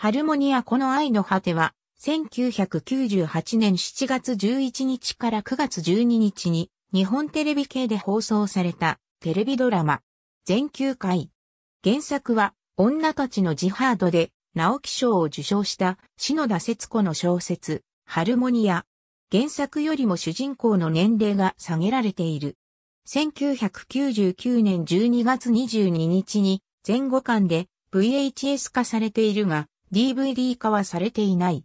ハルモニアこの愛の果ては、1998年7月11日から9月12日に、日本テレビ系で放送された、テレビドラマ。全9回。原作は、女たちのジハードで、直木賞を受賞した篠田節子の小説、ハルモニア。原作よりも主人公の年齢が下げられている。1999年12月22日に前後間で VHS 化されているが、DVD 化はされていない。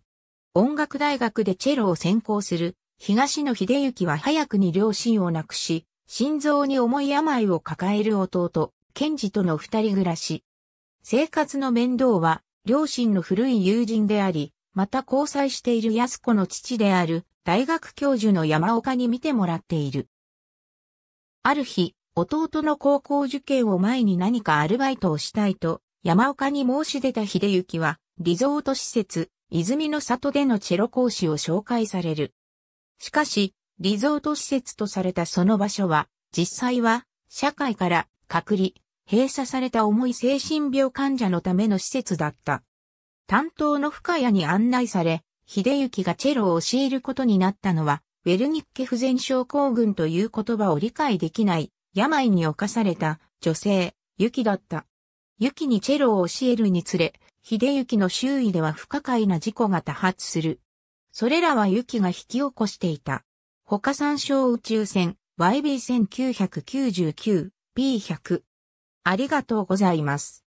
音楽大学でチェロを専攻する東野秀幸は早くに両親を亡くし、心臓に重い病を抱える弟、ンジとの二人暮らし。生活の面倒は、両親の古い友人であり、また交際している安子の父である、大学教授の山岡に見てもらっている。ある日、弟の高校受験を前に何かアルバイトをしたいと、山岡に申し出た秀幸は、リゾート施設、泉の里でのチェロ講師を紹介される。しかし、リゾート施設とされたその場所は、実際は、社会から隔離、閉鎖された重い精神病患者のための施設だった。担当の深谷に案内され、秀行がチェロを教えることになったのは、ウェルニッケ不全症候群という言葉を理解できない病に侵された女性、雪だった。雪にチェロを教えるにつれ、秀幸の周囲では不可解な事故が多発する。それらは雪が引き起こしていた。他参照宇宙船 YB1999P100。ありがとうございます。